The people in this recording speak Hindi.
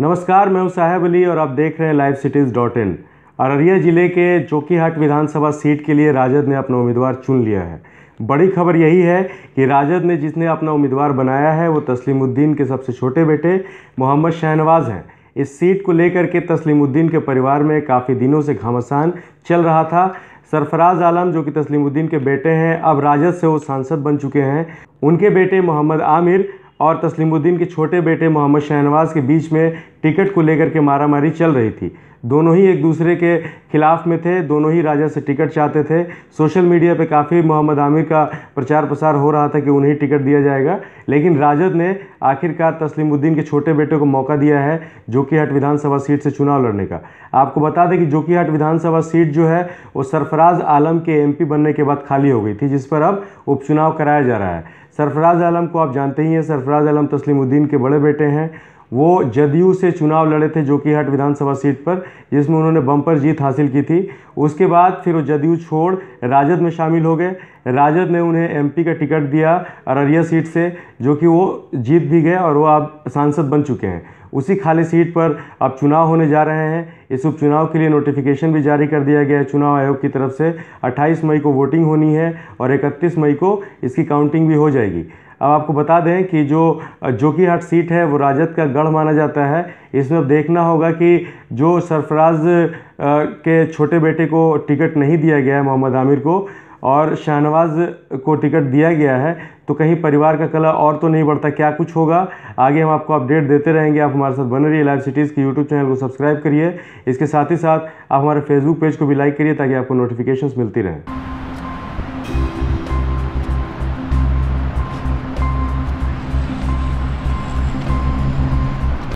नमस्कार मैं हूँ साहेब अली और आप देख रहे हैं live cities dot in Araria ज़िले के चौकीहाट विधानसभा सीट के लिए राजद ने अपना उम्मीदवार चुन लिया है बड़ी खबर यही है कि राजद ने जिसने अपना उम्मीदवार बनाया है वो तस्लीमुद्दीन के सबसे छोटे बेटे मोहम्मद शहनवाज हैं इस सीट को लेकर के तस्लीमुद्दीन के परिवार में काफ़ी दिनों से घमासान चल रहा था सरफराज आलम जो कि तस्लीमुद्दीन के बेटे हैं अब राजद से वो सांसद बन चुके हैं उनके बेटे मोहम्मद आमिर और तस्लीमुद्दीन के छोटे बेटे मोहम्मद शहनवाज़ के बीच में टिकट को लेकर के मारामारी चल रही थी दोनों ही एक दूसरे के खिलाफ में थे दोनों ही राजा से टिकट चाहते थे सोशल मीडिया पे काफ़ी मोहम्मद आमिर का प्रचार प्रसार हो रहा था कि उन्हें टिकट दिया जाएगा लेकिन राजद ने आखिरकार तस्लीमुद्दीन के छोटे बेटे को मौका दिया है जोकीहट विधानसभा सीट से चुनाव लड़ने का आपको बता दें कि जोकीहट विधानसभा सीट जो है वो सरफराज आलम के एम बनने के बाद खाली हो गई थी जिस पर अब उपचुनाव कराया जा रहा है सरफराज आलम को आप जानते ही हैं सरफराज आलम तस्लीमुद्दीन के बड़े बेटे हैं वो जदयू से चुनाव लड़े थे जोकीहाट विधानसभा सीट पर जिसमें उन्होंने बम्पर जीत हासिल की थी उसके बाद फिर वो जदयू छोड़ राजद में शामिल हो गए राजद ने उन्हें एमपी का टिकट दिया अररिया सीट से जो कि वो जीत भी गए और वो अब सांसद बन चुके हैं उसी खाली सीट पर अब चुनाव होने जा रहे हैं इस उपचुनाव के लिए नोटिफिकेशन भी जारी कर दिया गया है चुनाव आयोग की तरफ से 28 मई को वोटिंग होनी है और 31 मई को इसकी काउंटिंग भी हो जाएगी अब आपको बता दें कि जो जोकीहाट सीट है वो राजद का गढ़ माना जाता है इसमें अब देखना होगा कि जो सरफराज के छोटे बेटे को टिकट नहीं दिया गया है मोहम्मद आमिर को और शाहनवाज को टिकट दिया गया है तो कहीं परिवार का कला और तो नहीं बढ़ता क्या कुछ होगा आगे हम आपको अपडेट देते रहेंगे आप हमारे साथ बने रहिए लाइव सिटीज़ की यूट्यूब चैनल को सब्सक्राइब करिए इसके साथ ही साथ आप हमारे फेसबुक पेज को भी लाइक करिए ताकि आपको नोटिफिकेशंस मिलती रहें